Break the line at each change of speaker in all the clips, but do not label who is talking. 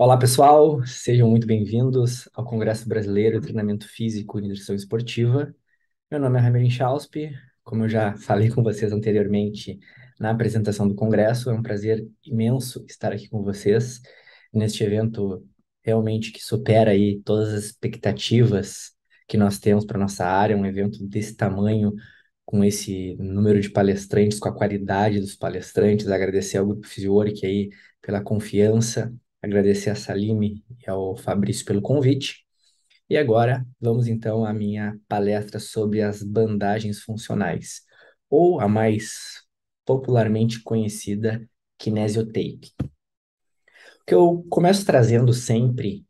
Olá, pessoal, sejam muito bem-vindos ao Congresso Brasileiro de Treinamento Físico e Nutrição Esportiva. Meu nome é Ramirem Schausp. como eu já falei com vocês anteriormente na apresentação do Congresso, é um prazer imenso estar aqui com vocês neste evento realmente que supera aí todas as expectativas que nós temos para nossa área, um evento desse tamanho, com esse número de palestrantes, com a qualidade dos palestrantes, agradecer ao Grupo Fisiwork aí pela confiança agradecer a Salime e ao Fabrício pelo convite. E agora vamos então à minha palestra sobre as bandagens funcionais, ou a mais popularmente conhecida kinesiotape. O que eu começo trazendo sempre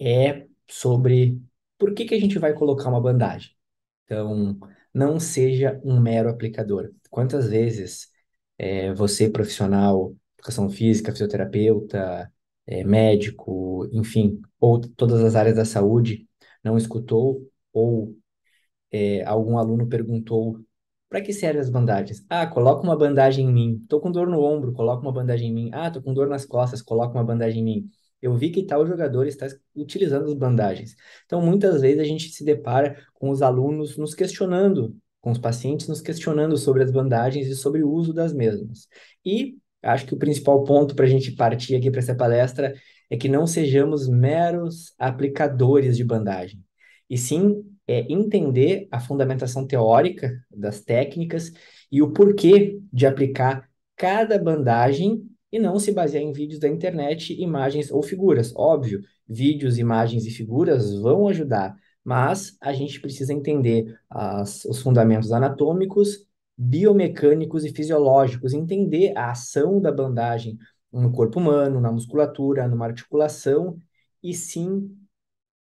é sobre por que, que a gente vai colocar uma bandagem. Então, não seja um mero aplicador. Quantas vezes é, você, profissional, educação física, fisioterapeuta, é, médico, enfim, ou todas as áreas da saúde, não escutou, ou é, algum aluno perguntou para que servem as bandagens? Ah, coloca uma bandagem em mim. Tô com dor no ombro, coloca uma bandagem em mim. Ah, tô com dor nas costas, coloca uma bandagem em mim. Eu vi que tal jogador está utilizando as bandagens. Então, muitas vezes a gente se depara com os alunos nos questionando, com os pacientes nos questionando sobre as bandagens e sobre o uso das mesmas. E acho que o principal ponto para a gente partir aqui para essa palestra é que não sejamos meros aplicadores de bandagem, e sim é, entender a fundamentação teórica das técnicas e o porquê de aplicar cada bandagem e não se basear em vídeos da internet, imagens ou figuras. Óbvio, vídeos, imagens e figuras vão ajudar, mas a gente precisa entender as, os fundamentos anatômicos biomecânicos e fisiológicos, entender a ação da bandagem no corpo humano, na musculatura, numa articulação, e sim,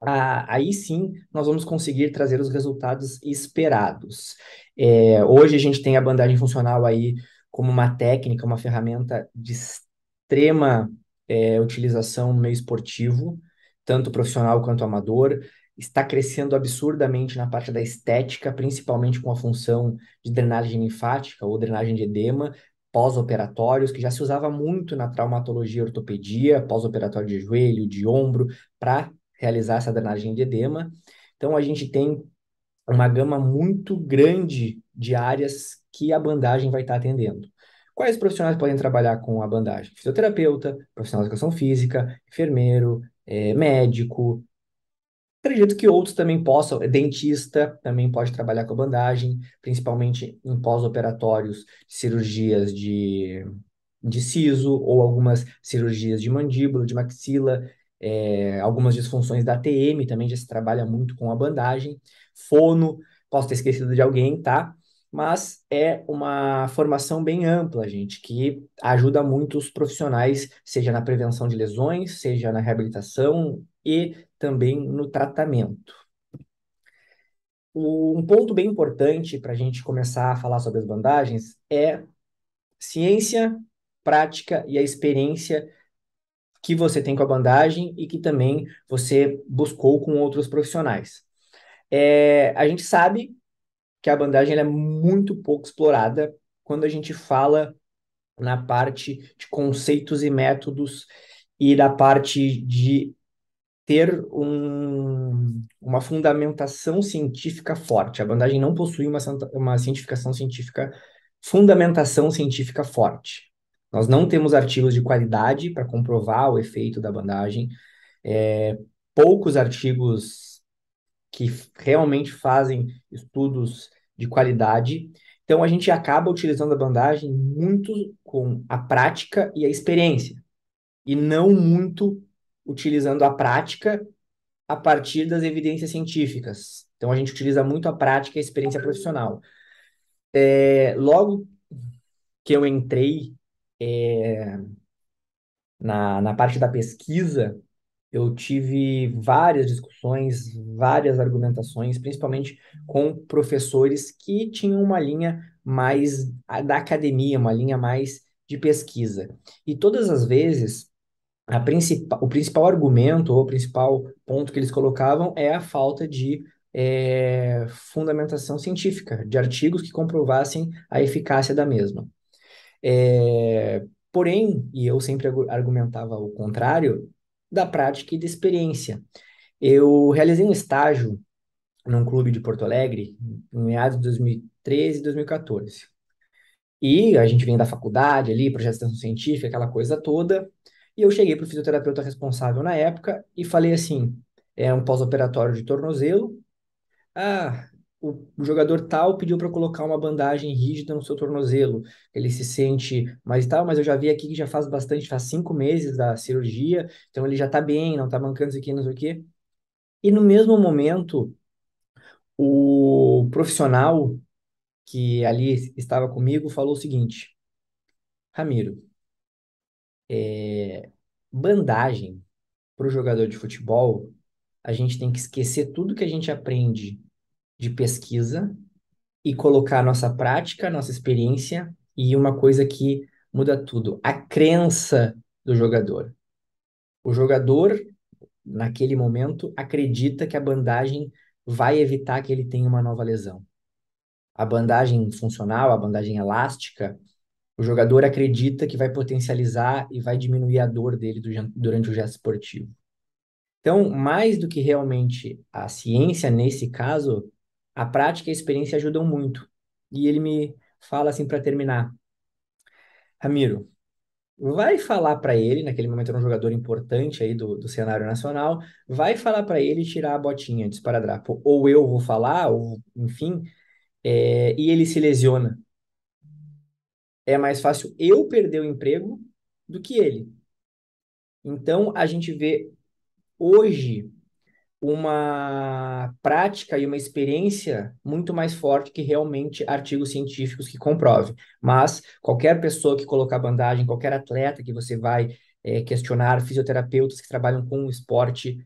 a, aí sim nós vamos conseguir trazer os resultados esperados. É, hoje a gente tem a bandagem funcional aí como uma técnica, uma ferramenta de extrema é, utilização no meio esportivo, tanto profissional quanto amador está crescendo absurdamente na parte da estética, principalmente com a função de drenagem linfática ou drenagem de edema pós-operatórios, que já se usava muito na traumatologia e ortopedia, pós-operatório de joelho, de ombro, para realizar essa drenagem de edema. Então, a gente tem uma gama muito grande de áreas que a bandagem vai estar atendendo. Quais profissionais podem trabalhar com a bandagem? Fisioterapeuta, profissional de educação física, enfermeiro, é, médico, Acredito que outros também possam, é dentista também pode trabalhar com bandagem, principalmente em pós-operatórios, cirurgias de, de siso ou algumas cirurgias de mandíbula, de maxila, é, algumas disfunções da TM também já se trabalha muito com a bandagem. Fono, posso ter esquecido de alguém, tá? Mas é uma formação bem ampla, gente, que ajuda muito os profissionais, seja na prevenção de lesões, seja na reabilitação, e também no tratamento. Um ponto bem importante para a gente começar a falar sobre as bandagens é ciência, prática e a experiência que você tem com a bandagem e que também você buscou com outros profissionais. É, a gente sabe que a bandagem é muito pouco explorada quando a gente fala na parte de conceitos e métodos e da parte de ter um, uma fundamentação científica forte. A bandagem não possui uma, uma cientificação científica, fundamentação científica forte. Nós não temos artigos de qualidade para comprovar o efeito da bandagem. É, poucos artigos que realmente fazem estudos de qualidade. Então a gente acaba utilizando a bandagem muito com a prática e a experiência e não muito utilizando a prática a partir das evidências científicas. Então, a gente utiliza muito a prática e a experiência profissional. É, logo que eu entrei é, na, na parte da pesquisa, eu tive várias discussões, várias argumentações, principalmente com professores que tinham uma linha mais da academia, uma linha mais de pesquisa. E todas as vezes principal, o principal argumento ou o principal ponto que eles colocavam é a falta de é, fundamentação científica, de artigos que comprovassem a eficácia da mesma. É, porém, e eu sempre argumentava o contrário, da prática e da experiência. Eu realizei um estágio num clube de Porto Alegre, em meados de 2013 e 2014. E a gente vem da faculdade ali, projeção científica, aquela coisa toda. E eu cheguei para o fisioterapeuta responsável na época e falei assim: é um pós-operatório de tornozelo. Ah, o jogador tal pediu para colocar uma bandagem rígida no seu tornozelo. Ele se sente mais tal, mas eu já vi aqui que já faz bastante, faz cinco meses da cirurgia, então ele já está bem, não está mancando isso aqui, não sei o quê. E no mesmo momento, o profissional que ali estava comigo falou o seguinte: Ramiro, é, bandagem para o jogador de futebol, a gente tem que esquecer tudo que a gente aprende de pesquisa e colocar nossa prática, nossa experiência e uma coisa que muda tudo, a crença do jogador. O jogador, naquele momento, acredita que a bandagem vai evitar que ele tenha uma nova lesão. A bandagem funcional, a bandagem elástica, o jogador acredita que vai potencializar e vai diminuir a dor dele durante o gesto esportivo. Então, mais do que realmente a ciência nesse caso, a prática e a experiência ajudam muito. E ele me fala assim para terminar: Ramiro, vai falar para ele, naquele momento era um jogador importante aí do, do cenário nacional, vai falar para ele tirar a botinha de esparadrapo. Ou eu vou falar, ou enfim, é, e ele se lesiona é mais fácil eu perder o emprego do que ele. Então, a gente vê hoje uma prática e uma experiência muito mais forte que realmente artigos científicos que comprovem. Mas qualquer pessoa que colocar bandagem, qualquer atleta que você vai é, questionar, fisioterapeutas que trabalham com o esporte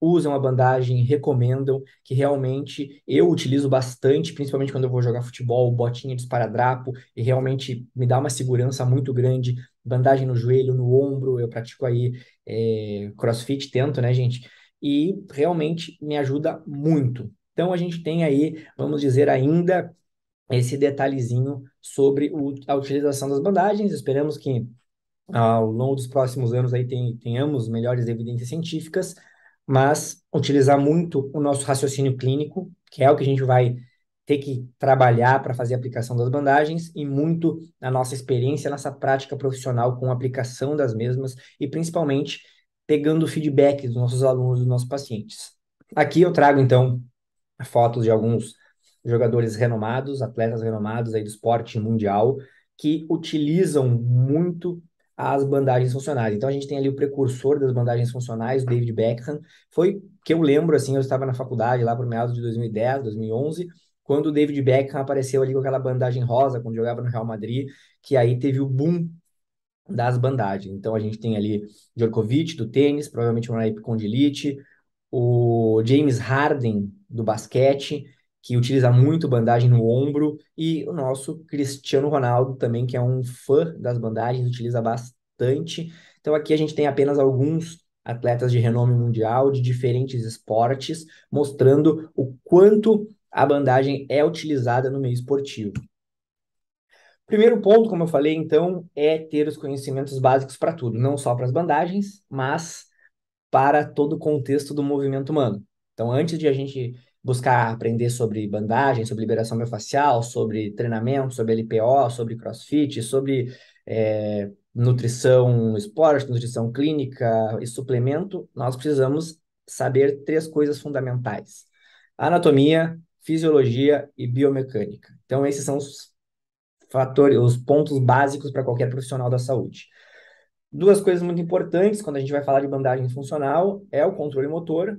usam a bandagem, recomendam, que realmente eu utilizo bastante, principalmente quando eu vou jogar futebol, botinha de esparadrapo, e realmente me dá uma segurança muito grande, bandagem no joelho, no ombro, eu pratico aí é, crossfit, tento, né, gente? E realmente me ajuda muito. Então a gente tem aí, vamos dizer ainda, esse detalhezinho sobre o, a utilização das bandagens, esperamos que ao longo dos próximos anos aí tenhamos melhores evidências científicas mas utilizar muito o nosso raciocínio clínico, que é o que a gente vai ter que trabalhar para fazer a aplicação das bandagens e muito na nossa experiência, nossa prática profissional com a aplicação das mesmas e principalmente pegando feedback dos nossos alunos, dos nossos pacientes. Aqui eu trago então fotos de alguns jogadores renomados, atletas renomados aí do esporte mundial que utilizam muito as bandagens funcionais. Então a gente tem ali o precursor das bandagens funcionais, o David Beckham. Foi que eu lembro assim, eu estava na faculdade lá por meados de 2010, 2011, quando o David Beckham apareceu ali com aquela bandagem rosa quando jogava no Real Madrid, que aí teve o boom das bandagens. Então a gente tem ali Djokovic do tênis, provavelmente o Ronaldo Condilite, o James Harden do basquete que utiliza muito bandagem no ombro, e o nosso Cristiano Ronaldo também, que é um fã das bandagens, utiliza bastante. Então aqui a gente tem apenas alguns atletas de renome mundial de diferentes esportes, mostrando o quanto a bandagem é utilizada no meio esportivo. Primeiro ponto, como eu falei, então, é ter os conhecimentos básicos para tudo, não só para as bandagens, mas para todo o contexto do movimento humano. Então, antes de a gente buscar aprender sobre bandagem, sobre liberação miofascial, sobre treinamento, sobre LPO, sobre crossfit, sobre é, nutrição esporte, nutrição clínica e suplemento, nós precisamos saber três coisas fundamentais: anatomia, fisiologia e biomecânica. Então, esses são os fatores, os pontos básicos para qualquer profissional da saúde. Duas coisas muito importantes quando a gente vai falar de bandagem funcional é o controle motor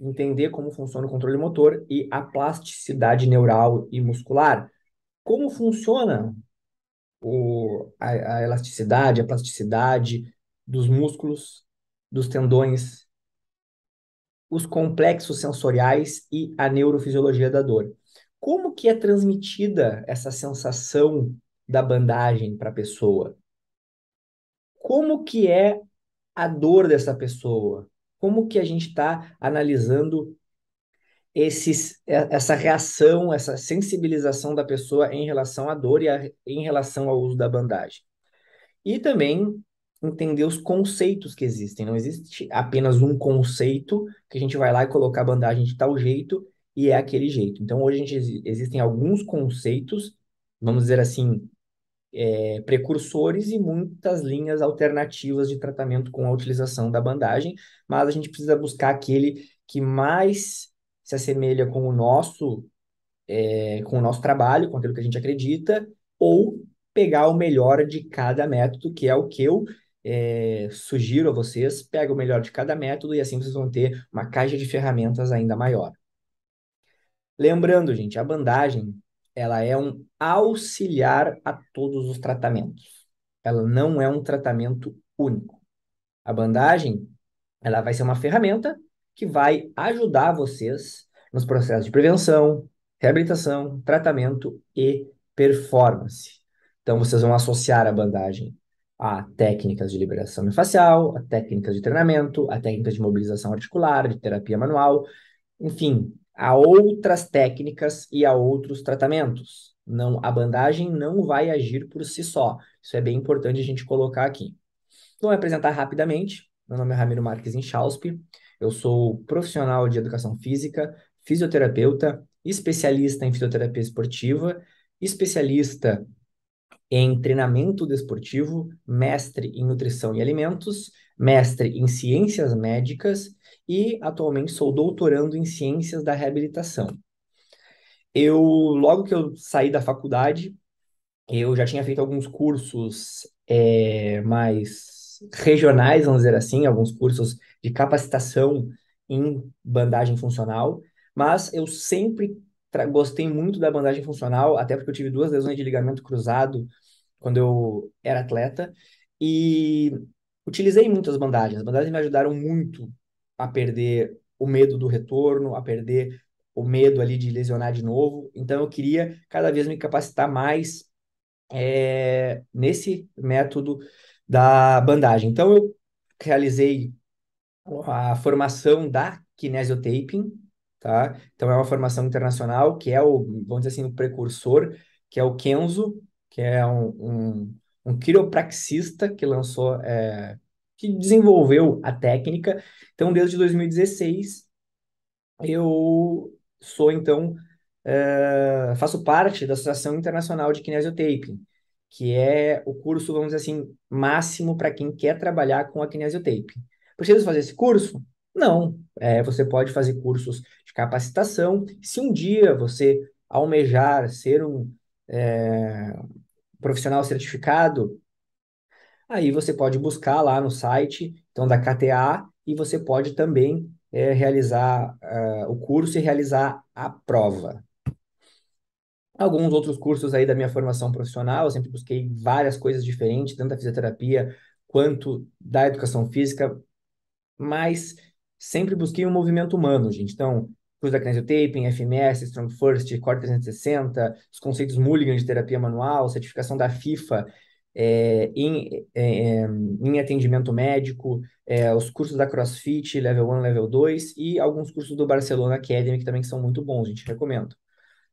entender como funciona o controle motor e a plasticidade neural e muscular. Como funciona o, a, a elasticidade, a plasticidade dos músculos, dos tendões, os complexos sensoriais e a neurofisiologia da dor. Como que é transmitida essa sensação da bandagem para a pessoa? Como que é a dor dessa pessoa? como que a gente está analisando esses, é, essa reação, essa sensibilização da pessoa em relação à dor e a, em relação ao uso da bandagem. E também entender os conceitos que existem. Não existe apenas um conceito que a gente vai lá e colocar a bandagem de tal jeito e é aquele jeito. Então, hoje gente, existem alguns conceitos, vamos dizer assim, é, precursores e muitas linhas alternativas de tratamento com a utilização da bandagem, mas a gente precisa buscar aquele que mais se assemelha com o nosso é, com o nosso trabalho, com aquilo que a gente acredita, ou pegar o melhor de cada método, que é o que eu é, sugiro a vocês, pega o melhor de cada método e assim vocês vão ter uma caixa de ferramentas ainda maior. Lembrando, gente, a bandagem ela é um auxiliar a todos os tratamentos. Ela não é um tratamento único. A bandagem, ela vai ser uma ferramenta que vai ajudar vocês nos processos de prevenção, reabilitação, tratamento e performance. Então vocês vão associar a bandagem a técnicas de liberação facial, a técnicas de treinamento, a técnicas de mobilização articular, de terapia manual, enfim, a outras técnicas e a outros tratamentos. Não, a bandagem não vai agir por si só. Isso é bem importante a gente colocar aqui. Vou me apresentar rapidamente. Meu nome é Ramiro Marques Inchauspe. Eu sou profissional de educação física, fisioterapeuta, especialista em fisioterapia esportiva, especialista em treinamento desportivo, mestre em nutrição e alimentos, mestre em ciências médicas e atualmente sou doutorando em ciências da reabilitação. Eu, logo que eu saí da faculdade, eu já tinha feito alguns cursos é, mais regionais, vamos dizer assim, alguns cursos de capacitação em bandagem funcional, mas eu sempre gostei muito da bandagem funcional, até porque eu tive duas lesões de ligamento cruzado quando eu era atleta, e Utilizei muitas bandagens. As bandagens me ajudaram muito a perder o medo do retorno, a perder o medo ali de lesionar de novo. Então, eu queria cada vez me capacitar mais é, nesse método da bandagem. Então, eu realizei a formação da Kinesiotaping, tá? Então, é uma formação internacional que é o, vamos dizer assim, o precursor, que é o Kenzo, que é um, um um quiropraxista que lançou, é, que desenvolveu a técnica. Então, desde 2016, eu sou, então, é, faço parte da Associação Internacional de Kinesiotaping, que é o curso, vamos dizer assim, máximo para quem quer trabalhar com a kinesiotaping. Precisa fazer esse curso? Não. É, você pode fazer cursos de capacitação. Se um dia você almejar ser um, é, profissional certificado, aí você pode buscar lá no site então da KTA e você pode também é, realizar uh, o curso e realizar a prova. Alguns outros cursos aí da minha formação profissional, eu sempre busquei várias coisas diferentes, tanto da fisioterapia quanto da educação física, mas sempre busquei o um movimento humano, gente. Então, Cruz da Knesio Taping, FMS, Strong First, Core 360, os conceitos Mulligan de terapia manual, certificação da FIFA é, em, é, é em atendimento médico, é, os cursos da CrossFit, Level 1, Level 2 e alguns cursos do Barcelona Academy que também são muito bons, a gente recomenda.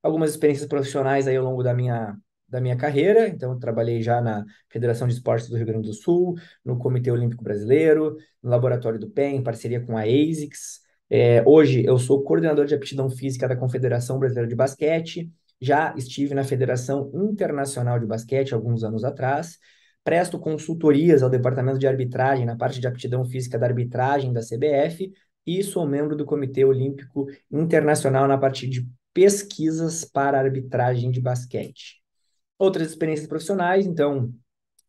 Algumas experiências profissionais aí ao longo da minha, da minha carreira, então trabalhei já na Federação de Esportes do Rio Grande do Sul, no Comitê Olímpico Brasileiro, no Laboratório do PEN, em parceria com a ASICS, é, hoje eu sou coordenador de aptidão física da Confederação Brasileira de Basquete, já estive na Federação Internacional de Basquete alguns anos atrás, presto consultorias ao Departamento de Arbitragem na parte de aptidão física da arbitragem da CBF e sou membro do Comitê Olímpico Internacional na parte de pesquisas para arbitragem de basquete. Outras experiências profissionais, então,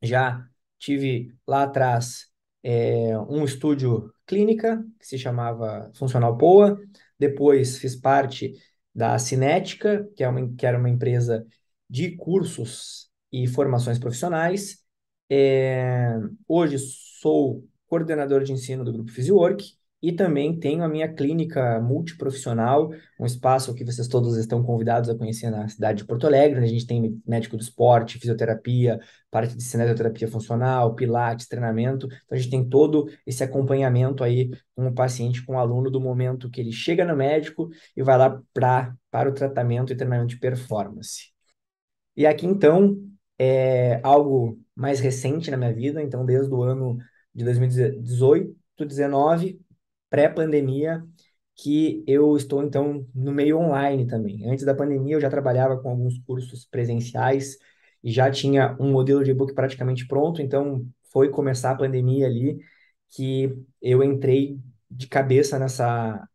já tive lá atrás é, um estúdio clínica, que se chamava Funcional Poa. Depois fiz parte da Cinética, que, é uma, que era uma empresa de cursos e formações profissionais. É, hoje sou coordenador de ensino do Grupo physiwork e também tenho a minha clínica multiprofissional, um espaço que vocês todos estão convidados a conhecer na cidade de Porto Alegre, a gente tem médico do esporte, fisioterapia, parte de cinesioterapia funcional, pilates, treinamento. Então a gente tem todo esse acompanhamento aí com o paciente, com o aluno, do momento que ele chega no médico e vai lá pra, para o tratamento e treinamento de performance. E aqui então é algo mais recente na minha vida, então desde o ano de 2018, 19, pré-pandemia que eu estou então no meio online também. Antes da pandemia eu já trabalhava com alguns cursos presenciais e já tinha um modelo de e-book praticamente pronto, então foi começar a pandemia ali que eu entrei de cabeça nessa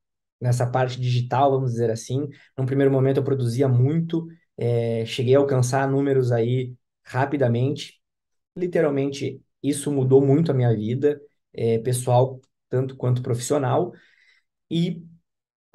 nessa parte digital, vamos dizer assim. Num primeiro momento eu produzia muito, é, cheguei a alcançar números aí rapidamente. Literalmente isso mudou muito a minha vida é, pessoal tanto quanto profissional. E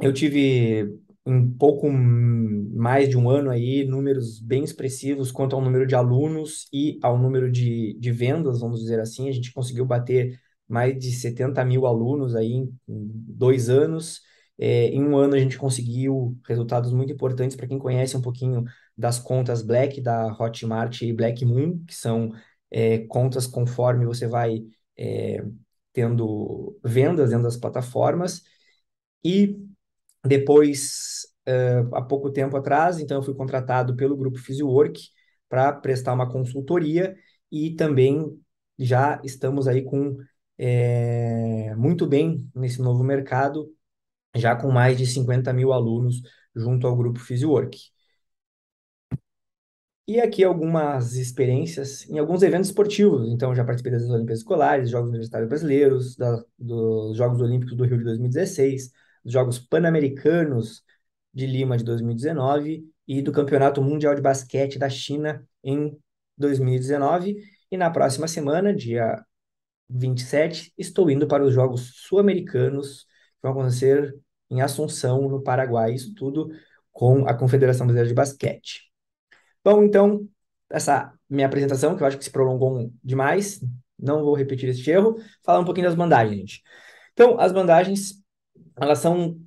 eu tive um pouco mais de um ano aí, números bem expressivos quanto ao número de alunos e ao número de, de vendas, vamos dizer assim. A gente conseguiu bater mais de 70 mil alunos aí em dois anos. É, em um ano a gente conseguiu resultados muito importantes para quem conhece um pouquinho das contas Black, da Hotmart e Black Moon, que são é, contas conforme você vai é, tendo vendas dentro das plataformas. E depois, uh, há pouco tempo atrás, então eu fui contratado pelo grupo Fisiowork para prestar uma consultoria e também já estamos aí com é, muito bem nesse novo mercado, já com mais de 50 mil alunos junto ao grupo Fisiowork. E aqui algumas experiências em alguns eventos esportivos. Então, já participei das Olimpíadas Escolares, Jogos Universitários Brasileiros, da, dos Jogos Olímpicos do Rio de 2016, dos Jogos Pan-Americanos de Lima de 2019 e do Campeonato Mundial de Basquete da China em 2019. E na próxima semana, dia 27, estou indo para os Jogos Sul-Americanos, que vão acontecer em Assunção, no Paraguai. Isso tudo com a Confederação Brasileira de Basquete. Bom, então, essa minha apresentação, que eu acho que se prolongou demais, não vou repetir este erro, falar um pouquinho das bandagens, gente. Então, as bandagens, elas são...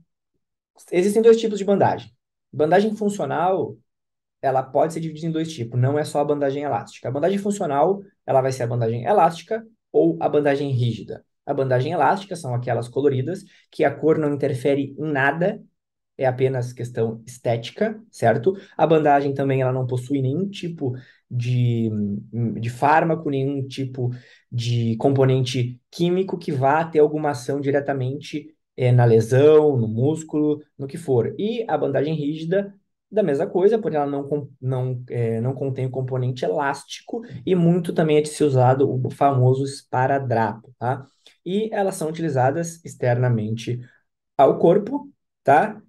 Existem dois tipos de bandagem. Bandagem funcional, ela pode ser dividida em dois tipos, não é só a bandagem elástica. A bandagem funcional, ela vai ser a bandagem elástica ou a bandagem rígida. A bandagem elástica são aquelas coloridas que a cor não interfere em nada é apenas questão estética, certo? A bandagem também ela não possui nenhum tipo de, de fármaco, nenhum tipo de componente químico que vá ter alguma ação diretamente é, na lesão, no músculo, no que for. E a bandagem rígida, da mesma coisa, porque ela não, não, é, não contém o componente elástico e muito também é de se usado o famoso esparadrapo, tá? E elas são utilizadas externamente ao corpo, tá?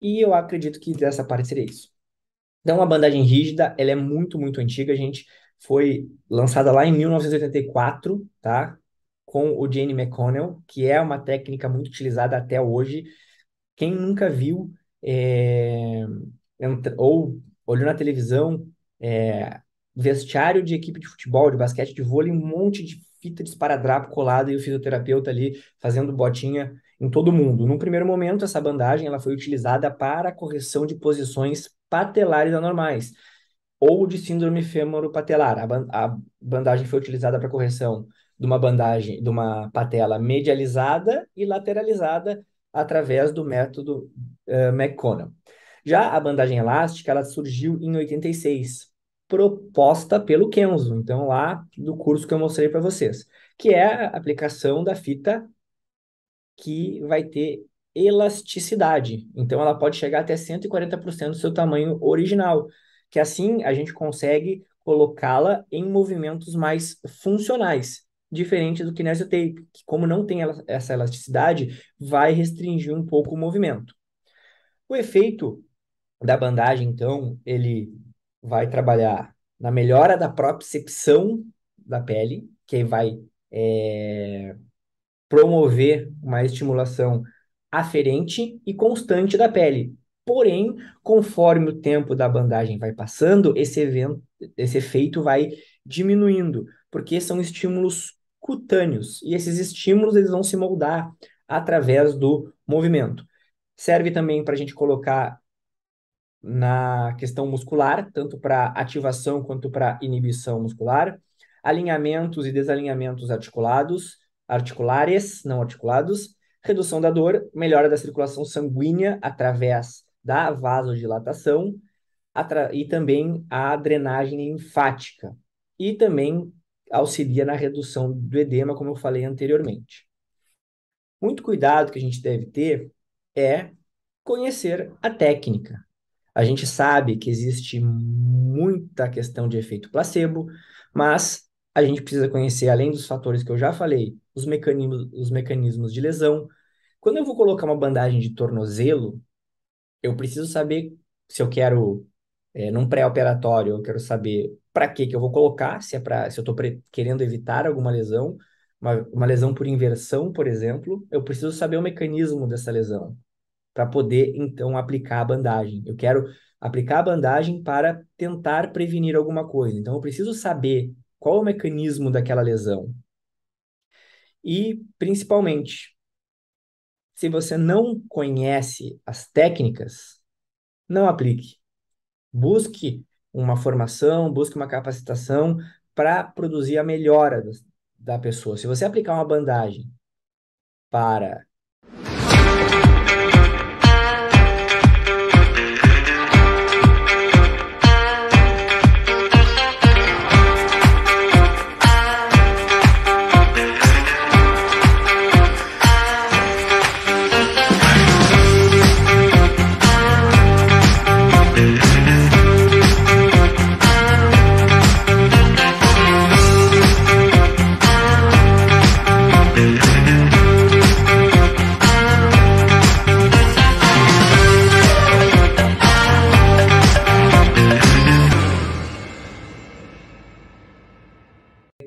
E eu acredito que dessa parte seria isso. Então, a bandagem rígida, ela é muito, muito antiga, gente. Foi lançada lá em 1984, tá? Com o Jane McConnell, que é uma técnica muito utilizada até hoje. Quem nunca viu é, ou olhou na televisão é, vestiário de equipe de futebol, de basquete, de vôlei, um monte de fita de esparadrapo colado e o fisioterapeuta ali fazendo botinha em todo o mundo. Num primeiro momento, essa bandagem ela foi utilizada para correção de posições patelares anormais ou de síndrome fêmoro-patelar. A, ban a bandagem foi utilizada para correção de uma bandagem, de uma patela medializada e lateralizada através do método uh, McConnell. Já a bandagem elástica, ela surgiu em 86, proposta pelo Kenzo, então lá do curso que eu mostrei para vocês, que é a aplicação da fita que vai ter elasticidade. Então, ela pode chegar até 140% do seu tamanho original, que assim a gente consegue colocá-la em movimentos mais funcionais, diferente do Tape, que como não tem essa elasticidade, vai restringir um pouco o movimento. O efeito da bandagem, então, ele vai trabalhar na melhora da propriocepção da pele, que vai é, promover uma estimulação aferente e constante da pele. Porém, conforme o tempo da bandagem vai passando, esse, evento, esse efeito vai diminuindo, porque são estímulos cutâneos e esses estímulos eles vão se moldar através do movimento. Serve também para a gente colocar na questão muscular, tanto para ativação quanto para inibição muscular, alinhamentos e desalinhamentos articulados, articulares não articulados, redução da dor, melhora da circulação sanguínea através da vasodilatação e também a drenagem linfática. E também auxilia na redução do edema, como eu falei anteriormente. Muito cuidado que a gente deve ter é conhecer a técnica. A gente sabe que existe muita questão de efeito placebo, mas a gente precisa conhecer, além dos fatores que eu já falei, os mecanismos, os mecanismos de lesão. Quando eu vou colocar uma bandagem de tornozelo, eu preciso saber se eu quero, é, num pré-operatório, eu quero saber para que que eu vou colocar, se é para, se eu estou querendo evitar alguma lesão, uma, uma lesão por inversão, por exemplo, eu preciso saber o mecanismo dessa lesão para poder então aplicar a bandagem. Eu quero aplicar a bandagem para tentar prevenir alguma coisa. Então eu preciso saber qual o mecanismo daquela lesão? E, principalmente, se você não conhece as técnicas, não aplique. Busque uma formação, busque uma capacitação para produzir a melhora da pessoa. Se você aplicar uma bandagem para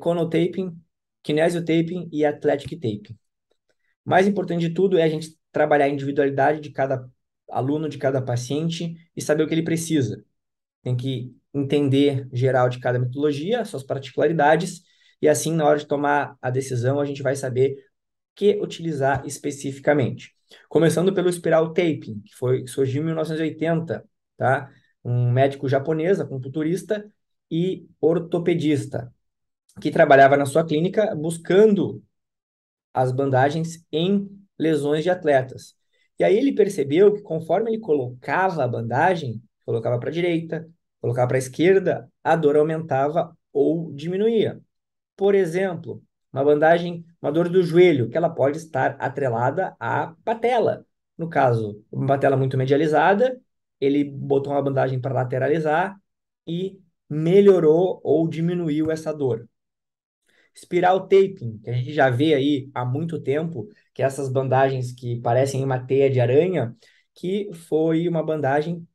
Econotaping, Kinesiotaping e Athletic Taping. Mais importante de tudo é a gente trabalhar a individualidade de cada aluno, de cada paciente e saber o que ele precisa. Tem que entender geral de cada metodologia, suas particularidades, e assim, na hora de tomar a decisão, a gente vai saber o que utilizar especificamente. Começando pelo espiral taping, que foi, surgiu em 1980, tá? Um médico japonês, acupunturista e ortopedista que trabalhava na sua clínica buscando as bandagens em lesões de atletas. E aí ele percebeu que conforme ele colocava a bandagem, colocava para a direita, colocava para a esquerda, a dor aumentava ou diminuía. Por exemplo, uma bandagem, uma dor do joelho, que ela pode estar atrelada à patela. No caso, uma patela muito medializada, ele botou uma bandagem para lateralizar e melhorou ou diminuiu essa dor. Espiral taping, que a gente já vê aí há muito tempo, que é essas bandagens que parecem uma teia de aranha, que foi uma bandagem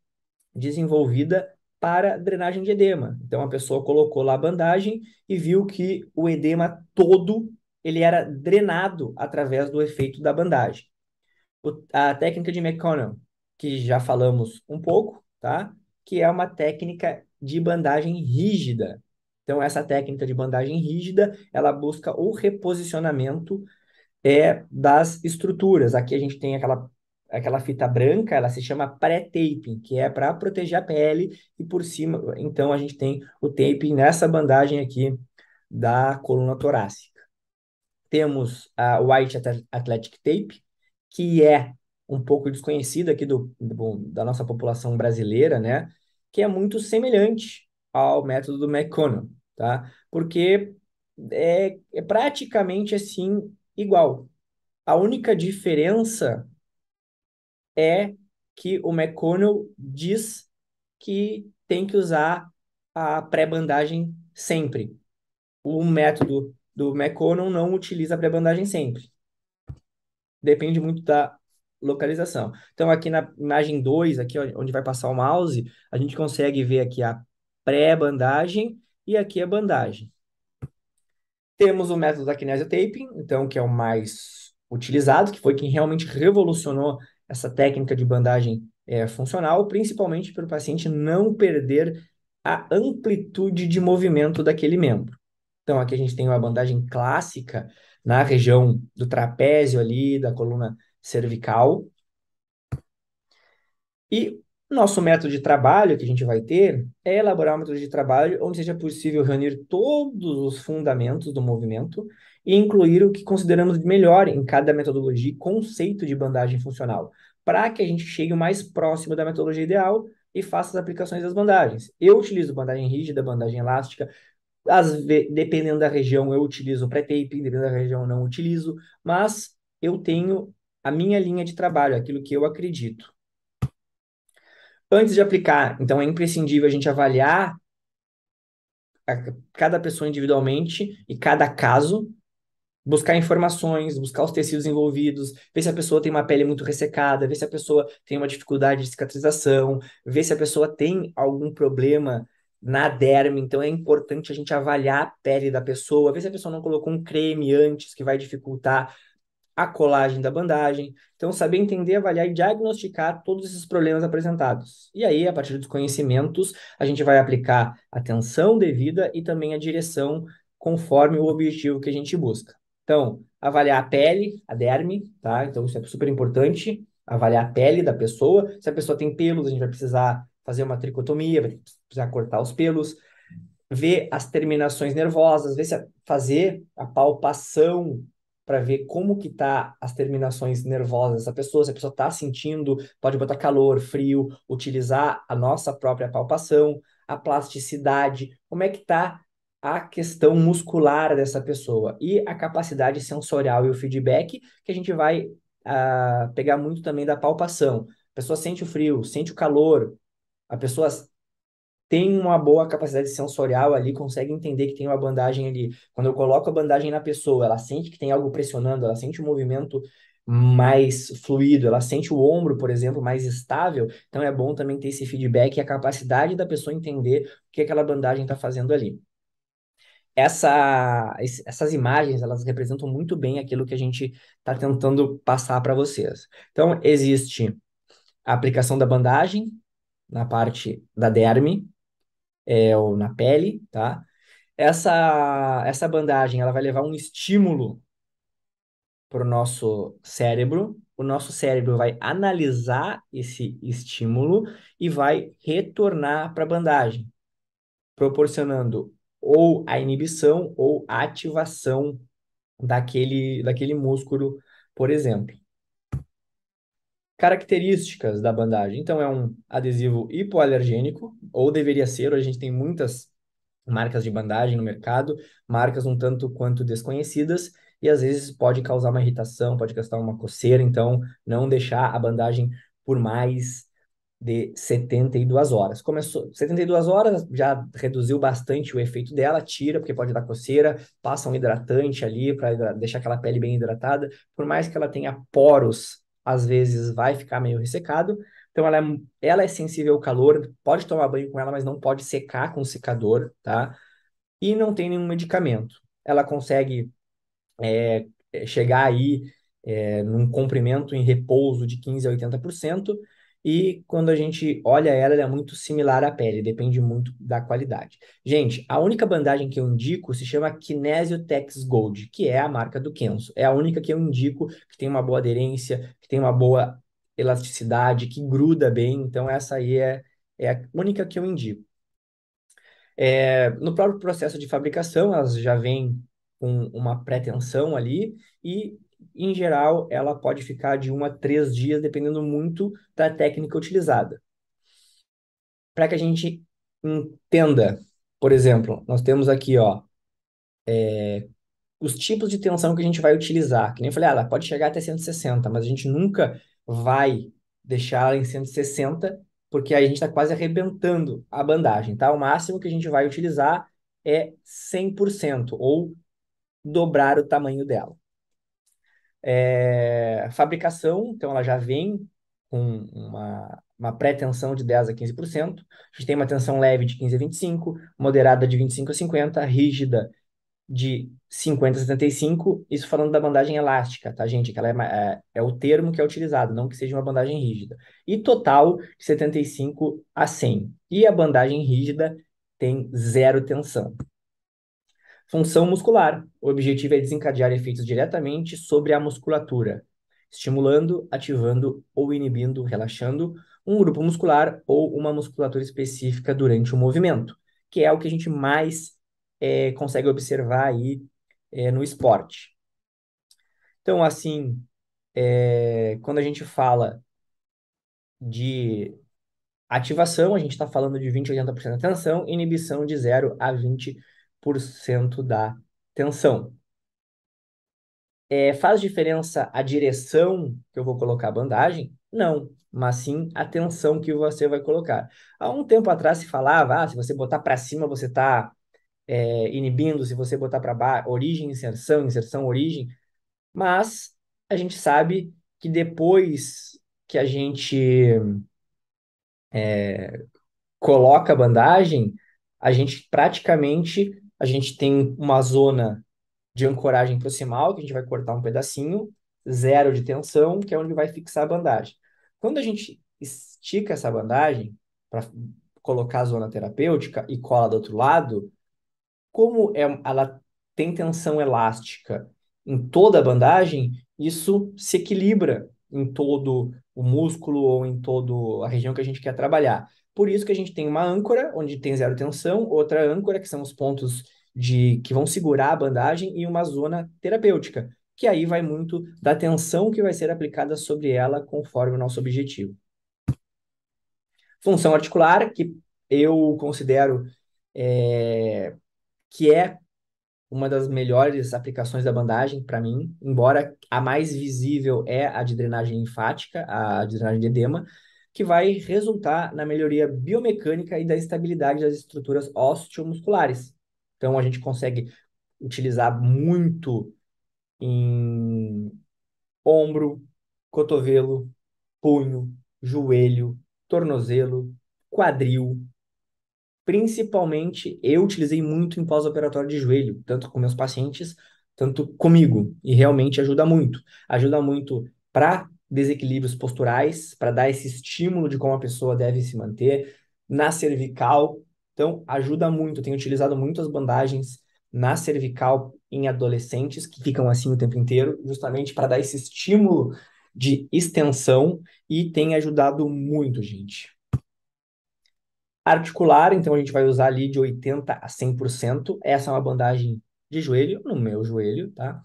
desenvolvida para drenagem de edema. Então a pessoa colocou lá a bandagem e viu que o edema todo ele era drenado através do efeito da bandagem. O, a técnica de McConnell, que já falamos um pouco, tá? Que é uma técnica de bandagem rígida. Então, essa técnica de bandagem rígida, ela busca o reposicionamento é, das estruturas. Aqui a gente tem aquela, aquela fita branca, ela se chama pré-taping, que é para proteger a pele, e por cima, então, a gente tem o taping nessa bandagem aqui da coluna torácica. Temos a White Athletic Tape, que é um pouco desconhecida aqui do, do, da nossa população brasileira, né? Que é muito semelhante ao método do McConnell tá? Porque é, é praticamente assim igual. A única diferença é que o McConnell diz que tem que usar a pré-bandagem sempre. O método do McConnell não utiliza a pré-bandagem sempre. Depende muito da localização. Então, aqui na imagem 2, aqui onde vai passar o mouse, a gente consegue ver aqui a pré-bandagem e aqui a é bandagem. Temos o método da kinesiotaping, então, que é o mais utilizado, que foi quem realmente revolucionou essa técnica de bandagem é, funcional, principalmente para o paciente não perder a amplitude de movimento daquele membro. Então, aqui a gente tem uma bandagem clássica na região do trapézio ali, da coluna cervical. E nosso método de trabalho que a gente vai ter é elaborar um método de trabalho onde seja possível reunir todos os fundamentos do movimento e incluir o que consideramos de melhor em cada metodologia e conceito de bandagem funcional, para que a gente chegue o mais próximo da metodologia ideal e faça as aplicações das bandagens. Eu utilizo bandagem rígida, bandagem elástica, dependendo da região eu utilizo pré-tape, dependendo da região não utilizo, mas eu tenho a minha linha de trabalho, aquilo que eu acredito. Antes de aplicar, então é imprescindível a gente avaliar a cada pessoa individualmente e cada caso, buscar informações, buscar os tecidos envolvidos, ver se a pessoa tem uma pele muito ressecada, ver se a pessoa tem uma dificuldade de cicatrização, ver se a pessoa tem algum problema na derme, então é importante a gente avaliar a pele da pessoa, ver se a pessoa não colocou um creme antes que vai dificultar a colagem da bandagem. Então, saber entender, avaliar e diagnosticar todos esses problemas apresentados. E aí, a partir dos conhecimentos, a gente vai aplicar atenção devida e também a direção conforme o objetivo que a gente busca. Então, avaliar a pele, a derme, tá? Então, isso é super importante. Avaliar a pele da pessoa. Se a pessoa tem pelos, a gente vai precisar fazer uma tricotomia, vai precisar cortar os pelos. Ver as terminações nervosas, ver se a, é, fazer a palpação para ver como que tá as terminações nervosas dessa pessoa, se a pessoa está sentindo, pode botar calor, frio, utilizar a nossa própria palpação, a plasticidade, como é que tá a questão muscular dessa pessoa e a capacidade sensorial e o feedback que a gente vai uh, pegar muito também da palpação. A pessoa sente o frio, sente o calor, a pessoa tem uma boa capacidade sensorial ali, consegue entender que tem uma bandagem ali. Quando eu coloco a bandagem na pessoa, ela sente que tem algo pressionando, ela sente o um movimento mais fluido, ela sente o ombro, por exemplo, mais estável. Então é bom também ter esse feedback e a capacidade da pessoa entender o que aquela bandagem está fazendo ali. Essa, essas imagens elas representam muito bem aquilo que a gente está tentando passar para vocês. Então existe a aplicação da bandagem na parte da derme, é, ou na pele, tá? Essa, essa bandagem ela vai levar um estímulo para o nosso cérebro. O nosso cérebro vai analisar esse estímulo e vai retornar para a bandagem, proporcionando ou a inibição ou a ativação daquele, daquele músculo, por exemplo características da bandagem. Então, é um adesivo hipoalergênico, ou deveria ser, a gente tem muitas marcas de bandagem no mercado, marcas um tanto quanto desconhecidas, e às vezes pode causar uma irritação, pode causar uma coceira, então não deixar a bandagem por mais de 72 horas. Começou 72 horas, já reduziu bastante o efeito dela, tira, porque pode dar coceira, passa um hidratante ali para deixar aquela pele bem hidratada, por mais que ela tenha poros às vezes vai ficar meio ressecado. Então ela é, ela é sensível ao calor, pode tomar banho com ela, mas não pode secar com secador, tá? E não tem nenhum medicamento. Ela consegue é, chegar aí é, num comprimento em repouso de 15 a 80%, e quando a gente olha ela, ela é muito similar à pele, depende muito da qualidade. Gente, a única bandagem que eu indico se chama Kinesio Tex Gold, que é a marca do Kenzo. É a única que eu indico que tem uma boa aderência, que tem uma boa elasticidade, que gruda bem. Então, essa aí é, é a única que eu indico. É, no próprio processo de fabricação, elas já vêm com uma pretensão ali e em geral, ela pode ficar de um a três dias, dependendo muito da técnica utilizada. Para que a gente entenda, por exemplo, nós temos aqui ó, é, os tipos de tensão que a gente vai utilizar. Que nem eu falei, ah, ela pode chegar até 160, mas a gente nunca vai deixar ela em 160, porque aí a gente está quase arrebentando a bandagem, tá? O máximo que a gente vai utilizar é 100%, ou dobrar o tamanho dela. É, fabricação, então ela já vem com uma, uma pré-tensão de 10 a 15%, a gente tem uma tensão leve de 15 a 25, moderada de 25 a 50, rígida de 50 a 75, isso falando da bandagem elástica, tá, gente? Que ela é, é, é o termo que é utilizado, não que seja uma bandagem rígida. E total de 75 a 100. E a bandagem rígida tem zero tensão. Função muscular. O objetivo é desencadear efeitos diretamente sobre a musculatura, estimulando, ativando ou inibindo, relaxando um grupo muscular ou uma musculatura específica durante o movimento, que é o que a gente mais é, consegue observar aí é, no esporte. Então, assim, é, quando a gente fala de ativação, a gente está falando de 20 a 80% da tensão, inibição de 0 a 20% cento da tensão. É, faz diferença a direção que eu vou colocar a bandagem? Não, mas sim a tensão que você vai colocar. Há um tempo atrás se falava, ah, se você botar para cima você está é, inibindo, se você botar para baixo, origem, inserção, inserção, origem. Mas a gente sabe que depois que a gente é, coloca a bandagem, a gente praticamente a gente tem uma zona de ancoragem proximal, que a gente vai cortar um pedacinho, zero de tensão, que é onde vai fixar a bandagem. Quando a gente estica essa bandagem para colocar a zona terapêutica e cola do outro lado, como é, ela tem tensão elástica em toda a bandagem, isso se equilibra em todo o músculo ou em toda a região que a gente quer trabalhar. Por isso que a gente tem uma âncora, onde tem zero tensão, outra âncora, que são os pontos de que vão segurar a bandagem, e uma zona terapêutica, que aí vai muito da tensão que vai ser aplicada sobre ela conforme o nosso objetivo. Função articular, que eu considero é, que é uma das melhores aplicações da bandagem para mim, embora a mais visível é a de drenagem linfática, a de drenagem de edema, que vai resultar na melhoria biomecânica e da estabilidade das estruturas osteomusculares. Então, a gente consegue utilizar muito em ombro, cotovelo, punho, joelho, tornozelo, quadril. Principalmente, eu utilizei muito em pós-operatório de joelho, tanto com meus pacientes, tanto comigo, e realmente ajuda muito. Ajuda muito para desequilíbrios posturais, para dar esse estímulo de como a pessoa deve se manter, na cervical. Então, ajuda muito. tenho utilizado muitas bandagens na cervical em adolescentes que ficam assim o tempo inteiro, justamente para dar esse estímulo de extensão e tem ajudado muito, gente. Articular, então a gente vai usar ali de 80 a 100%. Essa é uma bandagem de joelho, no meu joelho, tá?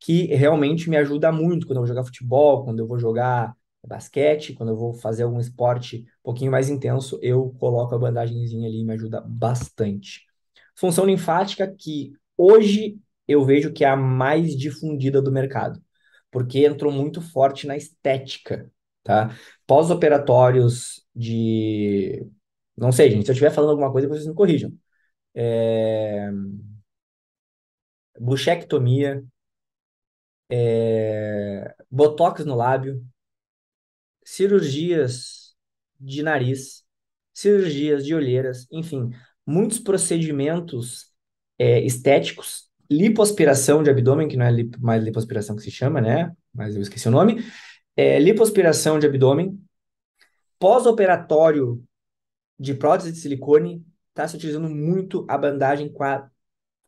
que realmente me ajuda muito quando eu vou jogar futebol, quando eu vou jogar basquete, quando eu vou fazer algum esporte um pouquinho mais intenso, eu coloco a bandagemzinha ali e me ajuda bastante. Função linfática que hoje eu vejo que é a mais difundida do mercado, porque entrou muito forte na estética, tá? Pós-operatórios de... Não sei, gente, se eu estiver falando alguma coisa, vocês me corrijam. É... Buchectomia, é, botox no lábio, cirurgias de nariz, cirurgias de olheiras, enfim, muitos procedimentos é, estéticos, lipoaspiração de abdômen, que não é mais lipoaspiração que se chama, né? Mas eu esqueci o nome. É, lipoaspiração de abdômen, pós-operatório de prótese de silicone, está se utilizando muito a bandagem com a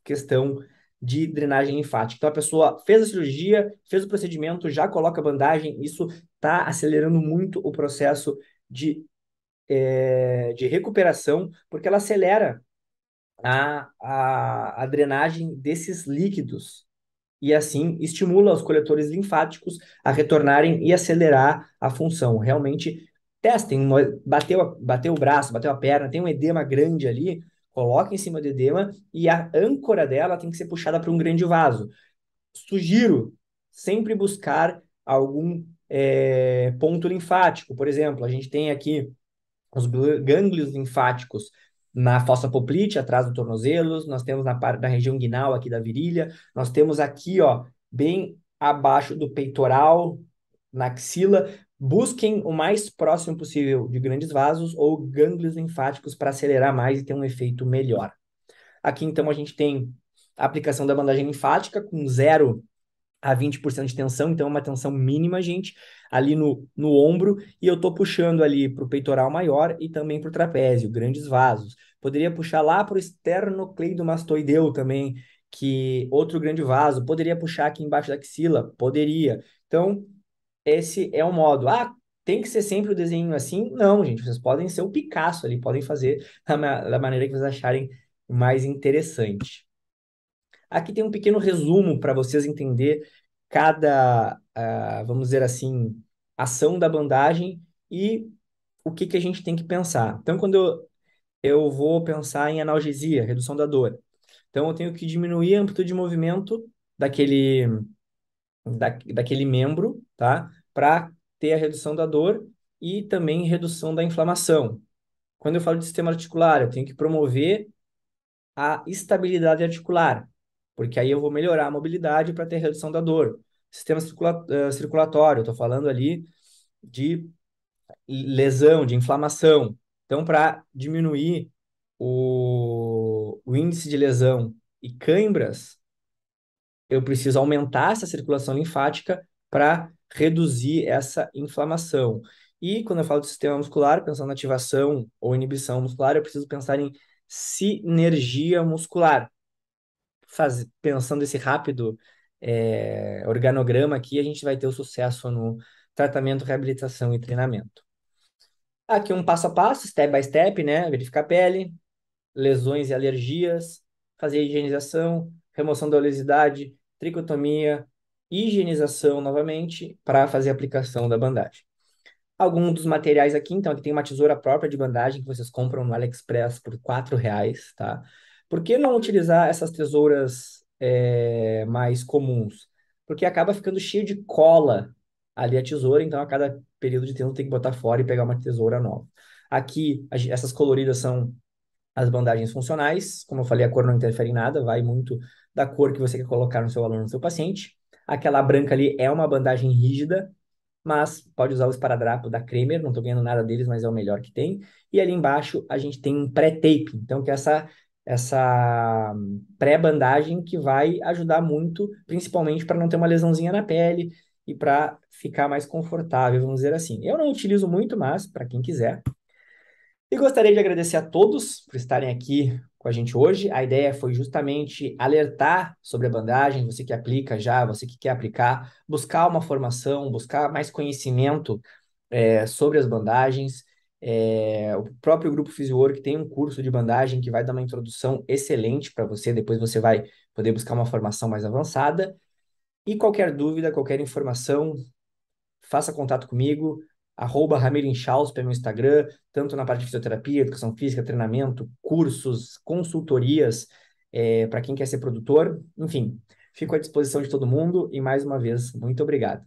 questão de drenagem linfática. Então a pessoa fez a cirurgia, fez o procedimento, já coloca a bandagem, isso está acelerando muito o processo de, é, de recuperação, porque ela acelera a, a, a drenagem desses líquidos e assim estimula os coletores linfáticos a retornarem e acelerar a função. Realmente testem, bateu, bateu o braço, bateu a perna, tem um edema grande ali, coloca em cima do edema e a âncora dela tem que ser puxada para um grande vaso. Sugiro sempre buscar algum é, ponto linfático. Por exemplo, a gente tem aqui os gânglios linfáticos na fossa poplite, atrás do tornozelo, nós temos na, parte, região guinal aqui da virilha, nós temos aqui, ó, bem abaixo do peitoral, na axila, Busquem o mais próximo possível de grandes vasos ou gânglios linfáticos para acelerar mais e ter um efeito melhor. Aqui, então, a gente tem a aplicação da bandagem linfática com 0 a 20% de tensão, então é uma tensão mínima, gente, ali no, no ombro, e eu estou puxando ali para o peitoral maior e também para o trapézio, grandes vasos. Poderia puxar lá para o esternocleidomastoideu também, que outro grande vaso. Poderia puxar aqui embaixo da axila? Poderia. Então, esse é o modo. Ah, tem que ser sempre o desenho assim? Não, gente, vocês podem ser o Picasso ali, podem fazer da, da maneira que vocês acharem mais interessante. Aqui tem um pequeno resumo para vocês entender cada, uh, vamos dizer assim, ação da bandagem e o que, que a gente tem que pensar. Então, quando eu, eu vou pensar em analgesia, redução da dor, então eu tenho que diminuir a amplitude de movimento daquele, da, daquele membro, tá? para ter a redução da dor e também redução da inflamação. Quando eu falo de sistema articular, eu tenho que promover a estabilidade articular, porque aí eu vou melhorar a mobilidade para ter redução da dor. Sistema ah, circulatório, estou falando ali de lesão, de inflamação. Então, para diminuir o, o índice de lesão e cãibras, eu preciso aumentar essa circulação linfática para reduzir essa inflamação. E quando eu falo de sistema muscular, pensando na ativação ou inibição muscular, eu preciso pensar em sinergia muscular. Faz, pensando esse rápido é, organograma aqui, a gente vai ter o sucesso no tratamento, reabilitação e treinamento. Aqui um passo a passo, step by step, né? Verificar a pele, lesões e alergias, fazer higienização, remoção da oleosidade, tricotomia, higienização novamente para fazer a aplicação da bandagem. Alguns dos materiais aqui, então, aqui tem uma tesoura própria de bandagem que vocês compram no AliExpress por R$ reais, tá? Por que não utilizar essas tesouras é, mais comuns? Porque acaba ficando cheio de cola ali a tesoura, então a cada período de tempo tem que botar fora e pegar uma tesoura nova. Aqui, essas coloridas são as bandagens funcionais, como eu falei, a cor não interfere em nada, vai muito da cor que você quer colocar no seu aluno, no seu paciente. Aquela branca ali é uma bandagem rígida, mas pode usar o esparadrapo da Kremer, não estou ganhando nada deles, mas é o melhor que tem. E ali embaixo a gente tem um pré-tape, então que é essa essa hum, pré-bandagem que vai ajudar muito, principalmente para não ter uma lesãozinha na pele e para ficar mais confortável, vamos dizer assim. Eu não utilizo muito, mas para quem quiser. E gostaria de agradecer a todos por estarem aqui com a gente hoje. A ideia foi justamente alertar sobre a bandagem, você que aplica já, você que quer aplicar, buscar uma formação, buscar mais conhecimento é, sobre as bandagens. É, o próprio Grupo Fisiowork tem um curso de bandagem que vai dar uma introdução excelente para você, depois você vai poder buscar uma formação mais avançada. E qualquer dúvida, qualquer informação, faça contato comigo, arroba Ramiro pelo Instagram, tanto na parte de fisioterapia, educação física, treinamento, cursos, consultorias, é, para quem quer ser produtor, enfim, fico à disposição de todo mundo e mais uma vez, muito obrigado.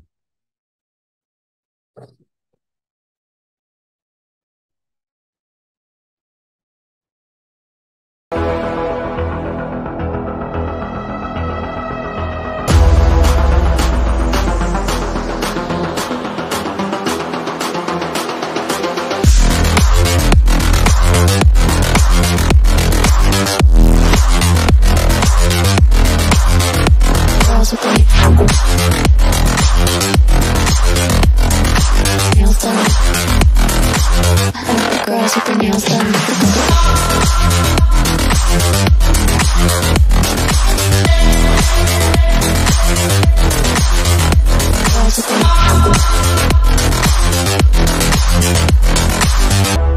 done. I girls with their nails with nails done.